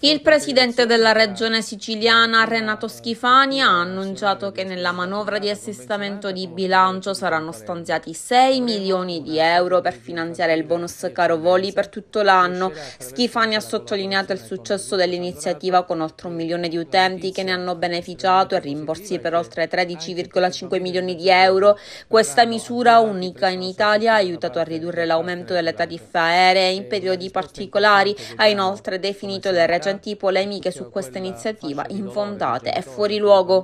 Il presidente della regione siciliana Renato Schifani ha annunciato che nella manovra di assestamento di bilancio saranno stanziati 6 milioni di euro per finanziare il bonus caro voli per tutto l'anno. Schifani ha sottolineato il successo dell'iniziativa con oltre un eh, milione di utenti che ne hanno beneficiato e rimborsi per oltre 13,5 milioni di euro. Questa misura unica in Italia ha aiutato a ridurre l'aumento delle tariffe aeree in periodi particolari, ha inoltre definito le recenti cioè polemiche su questa iniziativa infondate e fuori luogo.